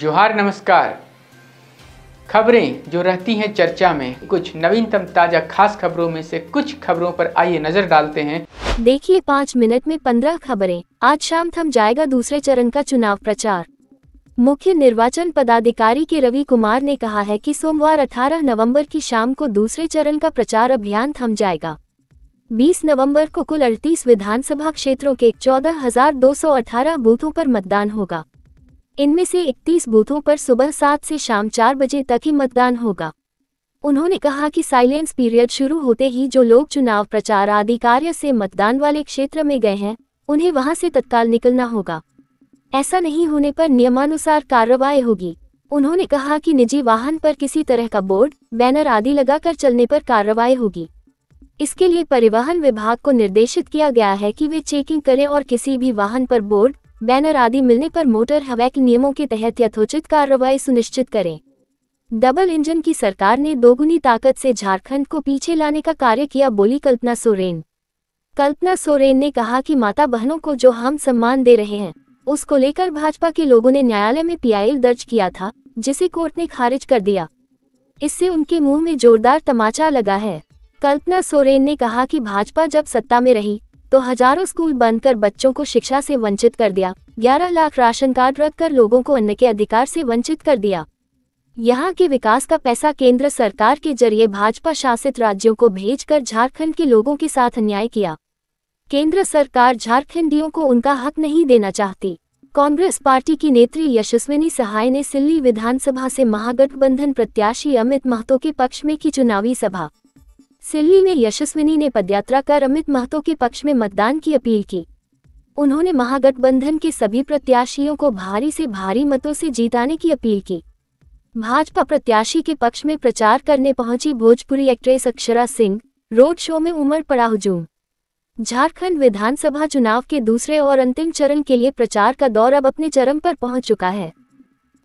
जोहार नमस्कार खबरें जो रहती हैं चर्चा में कुछ नवीनतम ताजा खास खबरों में से कुछ खबरों पर आइए नजर डालते हैं देखिए पाँच मिनट में पंद्रह खबरें आज शाम थम जाएगा दूसरे चरण का चुनाव प्रचार मुख्य निर्वाचन पदाधिकारी के रवि कुमार ने कहा है कि सोमवार 18 नवंबर की शाम को दूसरे चरण का प्रचार अभियान थम जाएगा 20 नवंबर को कुल अड़तीस विधानसभा क्षेत्रों के चौदह बूथों पर मतदान होगा इनमें से 31 बूथों पर सुबह सात से शाम चार बजे तक ही मतदान होगा उन्होंने कहा कि साइलेंस पीरियड शुरू होते ही जो लोग चुनाव प्रचार आदि कार्य से मतदान वाले क्षेत्र में गए हैं उन्हें वहां से तत्काल निकलना होगा ऐसा नहीं होने पर नियमानुसार कार्रवाई होगी उन्होंने कहा कि निजी वाहन पर किसी तरह का बोर्ड बैनर आदि लगाकर चलने पर कार्रवाई होगी इसके लिए परिवहन विभाग को निर्देशित किया गया है कि वे चेकिंग करें और किसी भी वाहन पर बोर्ड बैनर आदि मिलने पर मोटर हवा के नियमों के तहत यथोचित कार्रवाई सुनिश्चित करें डबल इंजन की सरकार ने दोगुनी ताकत से झारखंड को पीछे लाने का कार्य किया बोली कल्पना सोरेन कल्पना सोरेन ने कहा कि माता बहनों को जो हम सम्मान दे रहे हैं उसको लेकर भाजपा के लोगों ने न्यायालय में पीआईएल दर्ज किया था जिसे कोर्ट ने खारिज कर दिया इससे उनके मुंह में जोरदार तमाचा लगा है कल्पना सोरेन ने कहा कि भाजपा जब सत्ता में रही तो हजारों स्कूल बंद कर बच्चों को शिक्षा से वंचित कर दिया 11 लाख राशन कार्ड रख कर लोगों को अन्न के अधिकार से वंचित कर दिया यहाँ के विकास का पैसा केंद्र सरकार के जरिए भाजपा शासित राज्यों को भेजकर झारखंड के लोगों के साथ अन्याय किया केंद्र सरकार झारखंडियों को उनका हक नहीं देना चाहती कांग्रेस पार्टी की नेत्री यशस्विनी सहाय ने सिल्ली विधानसभा से महागठबंधन प्रत्याशी अमित महतो के पक्ष में की चुनावी सभा सिल्ली में यशस्विनी ने पदयात्रा कर अमित महतो के पक्ष में मतदान की अपील की उन्होंने महागठबंधन के सभी प्रत्याशियों को भारी से भारी मतों से जीताने की अपील की भाजपा प्रत्याशी के पक्ष में प्रचार करने पहुंची Bhojpuri actress Akshara Singh road show में उमड़ पड़ा हुजूम झारखंड विधानसभा चुनाव के दूसरे और अंतिम चरण के लिए प्रचार का दौर अब अपने चरम पर पहुंच चुका है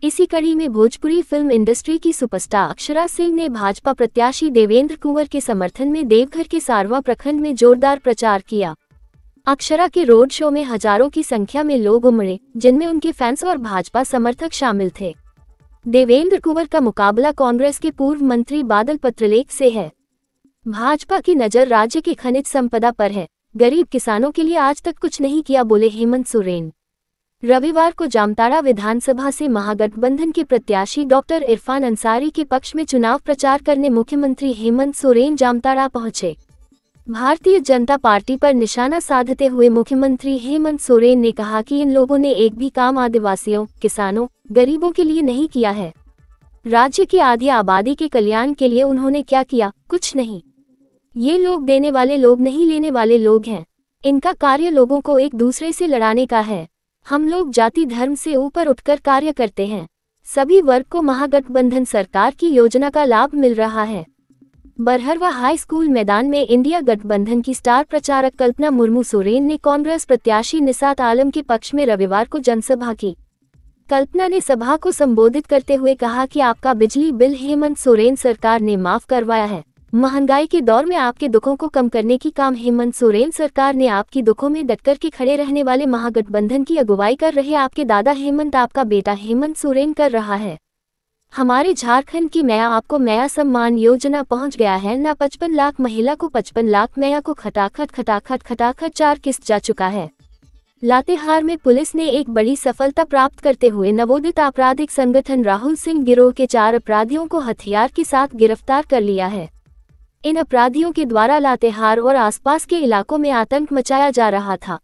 इसी कड़ी में भोजपुरी फिल्म इंडस्ट्री की सुपरस्टार अक्षरा सिंह ने भाजपा प्रत्याशी देवेंद्र कुंवर के समर्थन में देवघर के सारवा प्रखंड में जोरदार प्रचार किया अक्षरा के रोड शो में हजारों की संख्या में लोग उमड़े जिनमें उनके फैंस और भाजपा समर्थक शामिल थे देवेंद्र कुंवर का मुकाबला कांग्रेस के पूर्व मंत्री बादल पत्रलेख से है भाजपा की नज़र राज्य के खनिज संपदा पर है गरीब किसानों के लिए आज तक कुछ नहीं किया बोले हेमंत सोरेन रविवार को जामताड़ा विधानसभा से महागठबंधन के प्रत्याशी डॉक्टर इरफान अंसारी के पक्ष में चुनाव प्रचार करने मुख्यमंत्री हेमंत सोरेन जामताड़ा पहुंचे भारतीय जनता पार्टी पर निशाना साधते हुए मुख्यमंत्री हेमंत सोरेन ने कहा कि इन लोगों ने एक भी काम आदिवासियों किसानों गरीबों के लिए नहीं किया है राज्य की आधी आबादी के कल्याण के लिए उन्होंने क्या किया कुछ नहीं ये लोग देने वाले लोग नहीं लेने वाले लोग हैं इनका कार्य लोगों को एक दूसरे से लड़ाने का है हम लोग जाति धर्म से ऊपर उठकर कार्य करते हैं सभी वर्ग को महागठबंधन सरकार की योजना का लाभ मिल रहा है बरहरवा हाई स्कूल मैदान में इंडिया गठबंधन की स्टार प्रचारक कल्पना मुर्मू सोरेन ने कांग्रेस प्रत्याशी निसात आलम के पक्ष में रविवार को जनसभा की कल्पना ने सभा को संबोधित करते हुए कहा कि आपका बिजली बिल हेमंत सोरेन सरकार ने माफ करवाया है महंगाई के दौर में आपके दुखों को कम करने की काम हेमंत सोरेन सरकार ने आपकी दुखों में डटकर के खड़े रहने वाले महागठबंधन की अगुवाई कर रहे आपके दादा हेमंत आपका बेटा हेमंत सोरेन कर रहा है हमारे झारखंड की नया आपको नया सम्मान योजना पहुंच गया है न पचपन लाख महिला को पचपन लाख नया को खटाखट खटाखट खटाखट चार किस्त जा चुका है लातेहार में पुलिस ने एक बड़ी सफलता प्राप्त करते हुए नवोदित आपराधिक संगठन राहुल सिंह गिरोह के चार अपराधियों को हथियार के साथ गिरफ्तार कर लिया है इन अपराधियों के द्वारा लातेहार और आसपास के इलाकों में आतंक मचाया जा रहा था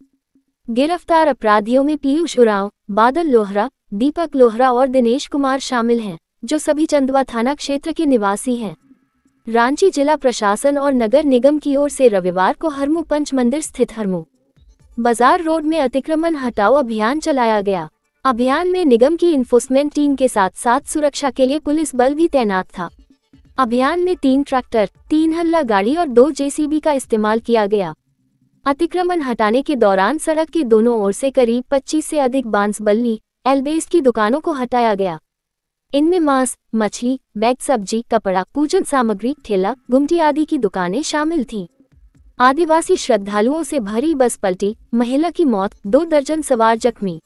गिरफ्तार अपराधियों में पीयूष उराव बादल लोहरा दीपक लोहरा और दिनेश कुमार शामिल हैं जो सभी चंदवा थाना क्षेत्र के निवासी हैं रांची जिला प्रशासन और नगर निगम की ओर से रविवार को हरमू पंच मंदिर स्थित हरमू बाजार रोड में अतिक्रमण हटाओ अभियान चलाया गया अभियान में निगम की इन्फोर्समेंट टीम के साथ साथ सुरक्षा के लिए पुलिस बल भी तैनात था अभियान में तीन ट्रैक्टर तीन हल्ला गाड़ी और दो जेसीबी का इस्तेमाल किया गया अतिक्रमण हटाने के दौरान सड़क के दोनों ओर से करीब 25 से अधिक बांस बल्ली एलबेस की दुकानों को हटाया गया इनमें मांस मछली बैग सब्जी कपड़ा पूजन सामग्री ठेला गुमटी आदि की दुकानें शामिल थीं आदिवासी श्रद्धालुओं से भरी बस पलटी महिला की मौत दो दर्जन सवार जख्मी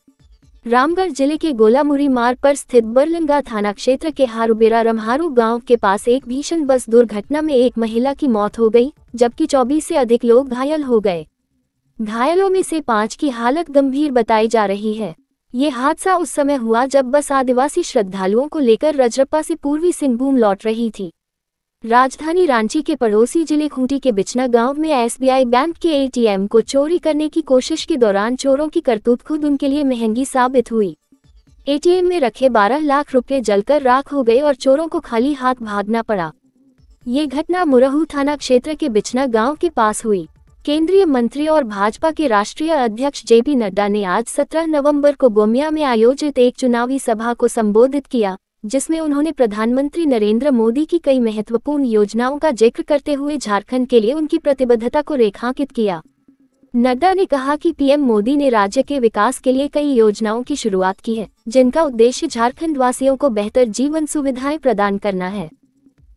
रामगढ़ जिले के गोलामुरी मार्ग पर स्थित बरलंगा थाना क्षेत्र के हारूबेरा रमहारू गांव के पास एक भीषण बस दुर्घटना में एक महिला की मौत हो गई जबकि 24 से अधिक लोग घायल हो गए घायलों में से पांच की हालत गंभीर बताई जा रही है ये हादसा उस समय हुआ जब बस आदिवासी श्रद्धालुओं को लेकर रजरप्पा से पूर्वी सिंहभूम लौट रही थी राजधानी रांची के पड़ोसी जिले खूंटी के बिचना गांव में एसबीआई बैंक के एटीएम को चोरी करने की कोशिश के दौरान चोरों की करतूत खुद उनके लिए महंगी साबित हुई एटीएम में रखे 12 लाख रुपए जलकर राख हो गए और चोरों को खाली हाथ भागना पड़ा ये घटना मुरहू थाना क्षेत्र के बिछना गाँव के पास हुई केंद्रीय मंत्री और भाजपा के राष्ट्रीय अध्यक्ष जेपी नड्डा ने आज 17 नवंबर को गोमिया में आयोजित एक चुनावी सभा को संबोधित किया जिसमें उन्होंने प्रधानमंत्री नरेंद्र मोदी की कई महत्वपूर्ण योजनाओं का जिक्र करते हुए झारखंड के लिए उनकी प्रतिबद्धता को रेखांकित किया नड्डा ने कहा कि पीएम मोदी ने राज्य के विकास के लिए कई योजनाओं की शुरुआत की है जिनका उद्देश्य झारखंड वासियों को बेहतर जीवन सुविधाएं प्रदान करना है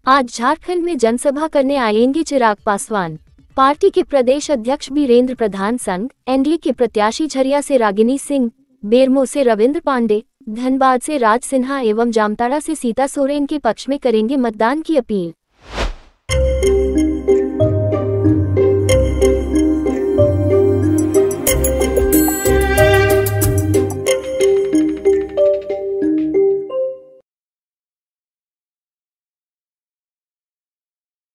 आज झारखंड में जनसभा करने आएंगे चिराग पासवान पार्टी के प्रदेश अध्यक्ष बीरेंद्र प्रधान संघ एनडीए के प्रत्याशी झरिया से रागिनी सिंह बेरमो से रविंद्र पांडे धनबाद से राज सिन्हा एवं जामताड़ा से सीता सोरेन के पक्ष में करेंगे मतदान की अपील